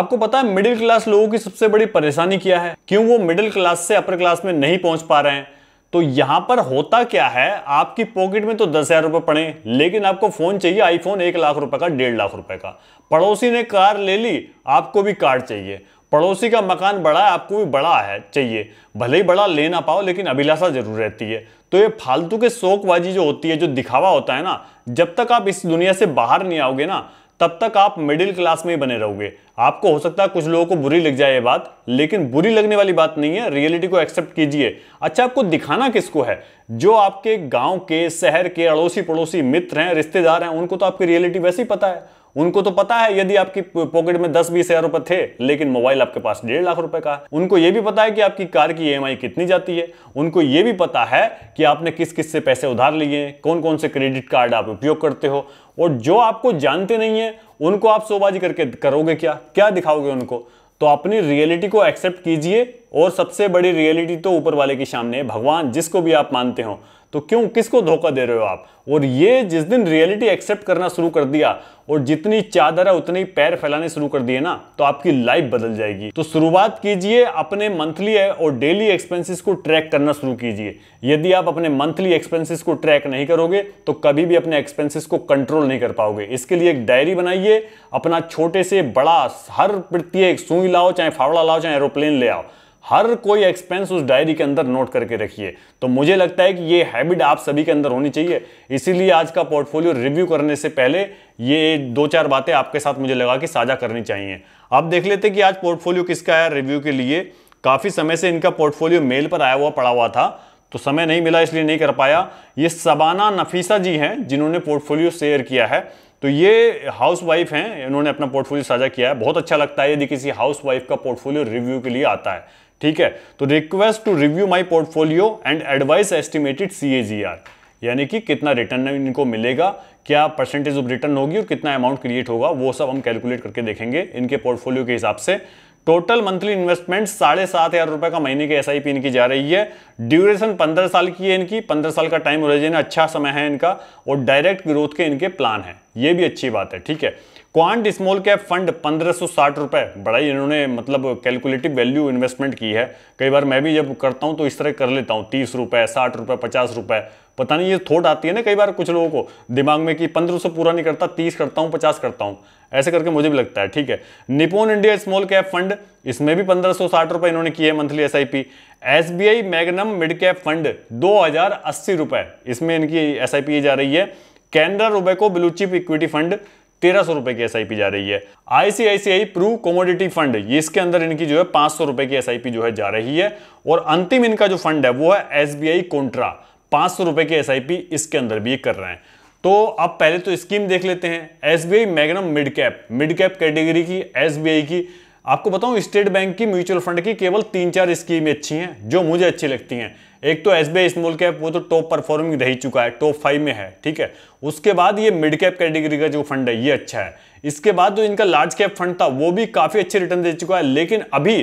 आपको पता है मिडिल क्लास लोगों की सबसे बड़ी परेशानी क्या है क्यों वो मिडिल क्लास से अपर क्लास में नहीं पहुंच पा रहे हैं तो यहां पर होता क्या है आपकी पॉकेट में तो दस हजार रुपए पड़े लेकिन आपको फोन चाहिए आईफोन एक लाख रुपए का डेढ़ लाख रुपए का पड़ोसी ने कार ले ली आपको भी कार चाहिए पड़ोसी का मकान बड़ा है आपको भी बड़ा है चाहिए भले ही बड़ा ले ना पाओ लेकिन अभिलाषा जरूर रहती है तो ये फालतू के शोकबाजी जो होती है जो दिखावा होता है ना जब तक आप इस दुनिया से बाहर नहीं आओगे ना तब तक आप मिडिल क्लास में ही बने रहोगे आपको हो सकता है कुछ लोगों को बुरी लग जाए ये बात लेकिन बुरी लगने वाली बात नहीं है रियलिटी को एक्सेप्ट कीजिए अच्छा आपको दिखाना किसको है जो आपके गांव के शहर के अड़ोसी पड़ोसी मित्र हैं रिश्तेदार हैं उनको तो आपकी रियलिटी वैसे ही पता है उनको तो पता है यदि आपकी पॉकेट में दस बीस हजार रुपए थे लेकिन मोबाइल आपके पास डेढ़ लाख रुपए का है उनको यह भी पता है कि आपकी कार की ई e कितनी जाती है उनको यह भी पता है कि आपने किस किस से पैसे उधार लिए हैं कौन कौन से क्रेडिट कार्ड आप उपयोग करते हो और जो आपको जानते नहीं है उनको आप सोबाजी करके करोगे क्या क्या दिखाओगे उनको तो अपनी रियलिटी को एक्सेप्ट कीजिए और सबसे बड़ी रियलिटी तो ऊपर वाले के सामने भगवान जिसको भी आप मानते हो तो क्यों किसको धोखा दे रहे हो आप और ये जिस दिन रियलिटी एक्सेप्ट करना शुरू कर दिया और जितनी चादर है उतनी पैर फैलाने शुरू कर दिए ना तो आपकी लाइफ बदल जाएगी तो शुरुआत कीजिए अपने मंथली और डेली एक्सपेंसेस को ट्रैक करना शुरू कीजिए यदि आप अपने मंथली एक्सपेंसेस को ट्रैक नहीं करोगे तो कभी भी अपने एक्सपेंसेस को कंट्रोल नहीं कर पाओगे इसके लिए एक डायरी बनाइए अपना छोटे से बड़ा हर प्रत्येक सुई लाओ चाहे फावड़ा लाओ चाहे एरोप्लेन ले आओ हर कोई एक्सपेंस उस डायरी के अंदर नोट करके रखिए तो मुझे लगता है कि ये हैबिट आप सभी के अंदर होनी चाहिए इसीलिए आज का पोर्टफोलियो रिव्यू करने से पहले ये दो चार बातें आपके साथ मुझे लगा कि साझा करनी चाहिए आप देख लेते कि आज पोर्टफोलियो किसका है रिव्यू के लिए काफ़ी समय से इनका पोर्टफोलियो मेल पर आया हुआ पड़ा हुआ था तो समय नहीं मिला इसलिए नहीं कर पाया ये सबाना नफीसा जी हैं जिन्होंने पोर्टफोलियो शेयर किया है तो ये हाउस वाइफ हैं इन्होंने अपना पोर्टफोलियो साझा किया है बहुत अच्छा लगता है यदि किसी हाउस वाइफ का पोर्टफोलियो रिव्यू के लिए आता है ठीक है तो request to review my portfolio and advise estimated C यानी कि कितना रिटर्न इनको मिलेगा क्या परसेंटेज ऑफ रिटर्न होगी और कितना अमाउंट क्रिएट होगा वो सब हम कैलकुलेट करके देखेंगे इनके पोर्टफोलियो के हिसाब से टोटल मंथली इन्वेस्टमेंट साढ़े सात हजार रुपए का महीने की एस इनकी जा रही है ड्यूरेशन पंद्रह साल की है इनकी पंद्रह साल का टाइम ओरिजिन अच्छा समय है इनका और डायरेक्ट ग्रोथ के इनके प्लान है ये भी अच्छी बात है ठीक है क्वांट स्मॉल कैप फंड पंद्रह सौ साठ रुपए बड़ा ही इन्होंने मतलब कैलकुलेटिव वैल्यू इन्वेस्टमेंट की है कई बार मैं भी जब करता हूं तो इस तरह कर लेता हूं तीस रुपए साठ रुपए पचास रुपए पता नहीं ये थोट आती है ना कई बार कुछ लोगों को दिमाग में कि पंद्रह सौ पूरा नहीं करता तीस करता हूं पचास करता हूं ऐसे करके मुझे भी लगता है ठीक है Nippon India small cap fund इसमें भी पंद्रह साठ रुपए इन्होंने की है monthly S I magnum S B I magnum mid cap fund दो हजार अस्सी रुपए इसमें इनकी एस आई जा रही है Canara Robeco bluechip equity fund तेरह सौ रुपए की एस जा रही है आईसीआईसीआई प्रू कॉमोडिटी फंड इसके अंदर इनकी जो है पांच सौ रुपए की एस जो है जा रही है और अंतिम इनका जो फंड है वो है एस बी आई कोन्ट्रा पांच सौ रुपए की एस इसके अंदर भी कर रहे हैं तो अब पहले तो स्कीम देख लेते हैं S B magnum mid cap mid cap category की एस की आपको बताऊं स्टेट बैंक की म्यूचुअल फंड की केवल तीन चार स्कीमें अच्छी हैं जो मुझे अच्छी लगती हैं एक तो एस बी स्मॉल कैप वो तो टॉप परफॉर्मिंग रह चुका है टॉप फाइव में है ठीक है उसके बाद ये मिड कैप कैटेगरी का जो फंड है ये अच्छा है इसके बाद जो इनका लार्ज कैप फंड था वो भी काफ़ी अच्छे रिटर्न दे चुका है लेकिन अभी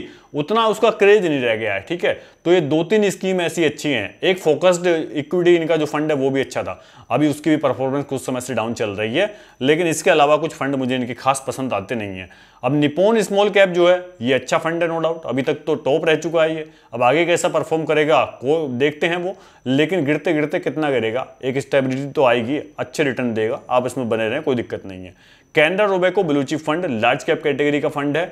उतना उसका क्रेज नहीं रह गया है ठीक है तो ये दो तीन स्कीम ऐसी अच्छी हैं एक फोकस्ड इक्विटी इनका जो फंड है वो भी अच्छा था अभी उसकी भी परफॉर्मेंस कुछ समय से डाउन चल रही है लेकिन इसके अलावा कुछ फंड मुझे इनके खास पसंद आते नहीं है अब निपोन स्मॉल कैप जो है ये अच्छा फंड है नो डाउट अभी तक तो टॉप रह चुका है ये अब आगे कैसा परफॉर्म करेगा को देखते हैं वो लेकिन गिरते गिरते कितना गिरेगा एक स्टेबिलिटी तो आएगी अच्छे रिटर्न देगा आप इसमें बने रहें कोई दिक्कत नहीं है Canara Robeco bluechip fund large cap category का फंड है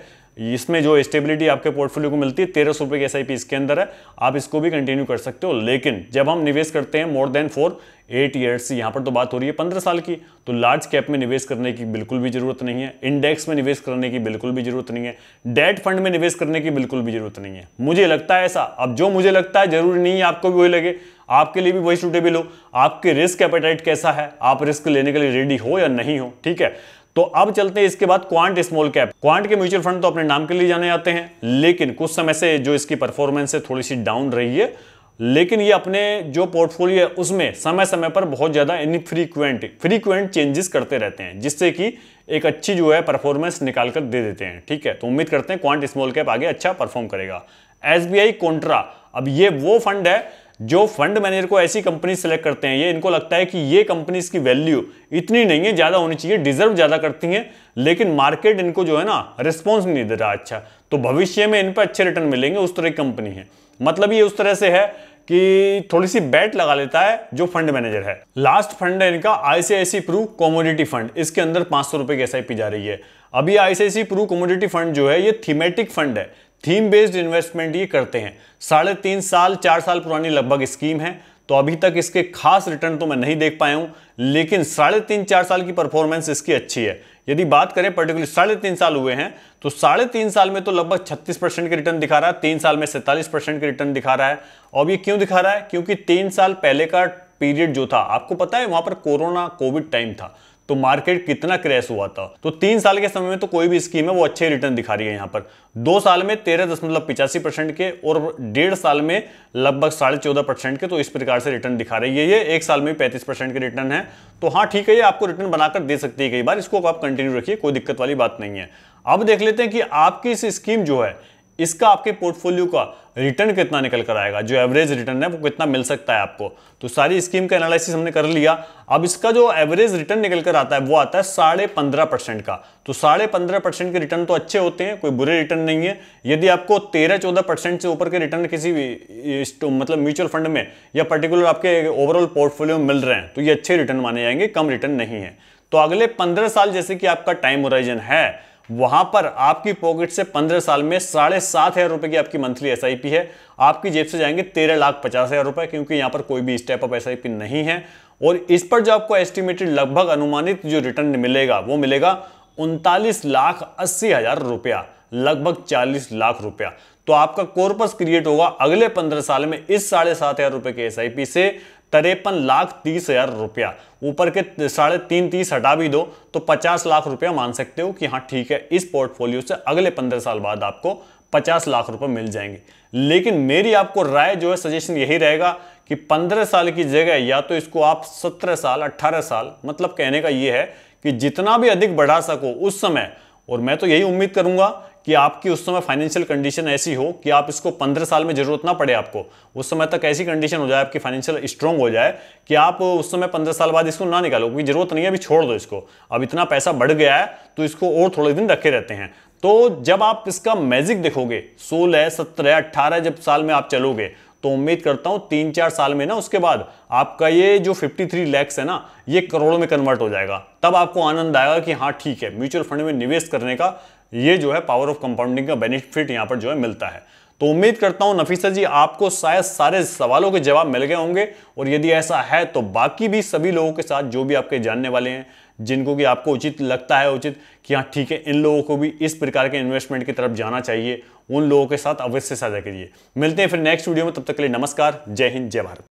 इसमें जो स्टेबिलिटी आपके पोर्टफोलियो को मिलती है तेरह सौ रुपये की एस आई पी इसके अंदर है आप इसको भी कंटिन्यू कर सकते हो लेकिन जब हम निवेश करते हैं more than four eight years यहाँ पर तो बात हो रही है पंद्रह साल की तो लार्ज कैप में निवेश करने की बिल्कुल भी जरूरत नहीं है इंडेक्स में निवेश करने की बिल्कुल भी जरूरत नहीं है डेट फंड में निवेश करने की बिल्कुल भी जरूरत नहीं है मुझे लगता है ऐसा अब जो मुझे लगता है जरूरी नहीं है आपको भी वही लगे आपके लिए भी वही सूटेबल हो आपके रिस्क एपेटाइट कैसा है आप रिस्क लेने के लिए रेडी हो या नहीं हो ठीक है तो अब चलते हैं इसके बाद क्वांट स्मॉल कैप क्वांट के म्यूचुअल फंड तो अपने नाम के लिए जाने जाते हैं लेकिन कुछ समय से जो इसकी परफॉर्मेंस है थोड़ी सी डाउन रही है लेकिन ये अपने जो पोर्टफोलियो है उसमें समय समय पर बहुत ज़्यादा इनफ्रीक्वेंट फ्रीक्वेंट चेंजेस करते रहते हैं जिससे कि एक अच्छी जो है परफॉर्मेंस निकाल कर दे देते हैं ठीक है तो उम्मीद करते हैं क्वांट स्मॉल कैप आगे अच्छा परफॉर्म करेगा एस बी आई कॉन्ट्रा अब ये वो फंड है जो फंड मैनेजर को ऐसी कंपनी सेलेक्ट करते हैं ये इनको लगता है कि ये कंपनीज की वैल्यू इतनी नहीं है ज़्यादा होनी चाहिए डिजर्व ज़्यादा करती हैं लेकिन मार्केट इनको जो है ना रिस्पॉन्स नहीं दे रहा अच्छा तो भविष्य में इन पर अच्छे रिटर्न मिलेंगे उस तरह की कंपनी है मतलब ये उस तरह से है कि थोड़ी सी बैट लगा लेता है जो फंड मैनेजर है लास्ट फंड है इनका आईसीआईसी प्रू कॉमोडिटी फंड इसके अंदर पांच सौ रुपए की एस जा रही है अभी आईसीआईसी प्रू कॉमोडिटी फंड जो है ये थीमेटिक फंड है थीम बेस्ड इन्वेस्टमेंट ये करते हैं साढ़े तीन साल चार साल पुरानी लगभग स्कीम है तो अभी तक इसके खास रिटर्न तो मैं नहीं देख पाया हूं लेकिन साढ़े तीन चार साल की परफॉर्मेंस इसकी अच्छी है यदि बात करें पर्टिकुलर साढ़े तीन साल हुए हैं तो साढ़े तीन साल में तो लगभग 36 परसेंट के रिटर्न दिखा रहा है तीन साल में 47 परसेंट के रिटर्न दिखा रहा है और ये क्यों दिखा रहा है क्योंकि तीन साल पहले का पीरियड जो था आपको पता है वहां पर कोरोना कोविड टाइम था तो मार्केट कितना क्रैश हुआ था तो तीन साल के समय में तो कोई भी स्कीम है वो अच्छे रिटर्न दिखा रही है यहाँ पर दो साल में तेरह दशमलव पिचासी परसेंट के और डेढ़ साल में लगभग साढ़े चौदह परसेंट के तो इस प्रकार से रिटर्न दिखा रही है ये एक साल में पैंतीस परसेंट के रिटर्न है तो हाँ ठीक है ये आपको रिटर्न बनाकर दे सकती है कई बार इसको आप कंटिन्यू रखिए कोई दिक्कत वाली बात नहीं है अब देख लेते हैं कि आपकी इस स्कीम जो है इसका आपके पोर्टफोलियो का रिटर्न कितना निकल कर आएगा जो एवरेज रिटर्न है वो कितना मिल सकता है आपको तो सारी स्कीम का एनालिसिस हमने कर लिया अब इसका जो एवरेज रिटर्न निकल कर आता है वो आता है साढ़े पंद्रह परसेंट का तो साढ़े पंद्रह परसेंट के रिटर्न तो अच्छे होते हैं कोई बुरे रिटर्न नहीं है यदि आपको तेरह चौदह परसेंट से ऊपर के रिटर्न किसी तो मतलब म्यूचुअल फंड में या पर्टिकुलर आपके ओवरऑल पोर्टफोलियो में मिल रहे हैं तो ये अच्छे रिटर्न माने जाएंगे कम रिटर्न नहीं है तो अगले पंद्रह साल जैसे कि आपका टाइम होराइजन है वहां पर आपकी पॉकेट से पंद्रह साल में साढ़े सात हजार रुपए की आपकी मंथली एस है आपकी जेब से जाएंगे तेरह लाख पचास हजार रुपए क्योंकि यहां पर कोई भी स्टेप अप एस नहीं है और इस पर जो आपको एस्टिमेटेड लगभग अनुमानित जो रिटर्न मिलेगा वो मिलेगा उनतालीस लाख अस्सी हजार रुपया लगभग चालीस लाख रुपया तो आपका कोर्पस क्रिएट होगा अगले पंद्रह साल में इस साढ़े सात हजार रुपए के एस से तिरपन लाख तीस हजार रुपया ऊपर के साढ़े तीन तीस हटा भी दो तो पचास लाख रुपया मान सकते हो कि हाँ ठीक है इस पोर्टफोलियो से अगले पंद्रह साल बाद आपको पचास लाख रुपए मिल जाएंगे लेकिन मेरी आपको राय जो है सजेशन यही रहेगा कि पंद्रह साल की जगह या तो इसको आप सत्रह साल अट्ठारह साल मतलब कहने का ये है कि जितना भी अधिक बढ़ा सको उस समय और मैं तो यही उम्मीद करूंगा कि आपकी उस समय फाइनेंशियल कंडीशन ऐसी हो कि आप इसको पंद्रह साल में जरूरत ना पड़े आपको उस समय तक ऐसी कंडीशन हो जाए आपकी फाइनेंशियल स्ट्रांग हो जाए कि आप उस समय पंद्रह साल बाद इसको ना निकालो क्योंकि जरूरत नहीं है अभी छोड़ दो इसको अब इतना पैसा बढ़ गया है तो इसको और थोड़े दिन रखे रहते हैं तो जब आप इसका मैजिक देखोगे सोलह सत्रह अट्ठारह जब साल में आप चलोगे तो उम्मीद करता हूं तीन चार साल में ना उसके बाद आपका ये जो 53 थ्री लैक्स है ना ये करोड़ों में कन्वर्ट हो जाएगा तब आपको आनंद आएगा कि हाँ ठीक है म्यूचुअल फंड में निवेश करने का ये जो है पावर ऑफ कंपाउंडिंग का बेनिफिट यहाँ पर जो है मिलता है तो उम्मीद करता हूं नफीसा जी आपको शायद सारे सवालों के जवाब मिल गए होंगे और यदि ऐसा है तो बाकी भी सभी लोगों के साथ जो भी आपके जानने वाले हैं जिनको कि आपको उचित लगता है उचित कि हाँ ठीक है इन लोगों को भी इस प्रकार के इन्वेस्टमेंट की तरफ जाना चाहिए उन लोगों के साथ अवश्य साझा करिए मिलते हैं फिर नेक्स्ट वीडियो में तब तक के लिए नमस्कार जय हिंद जय भारत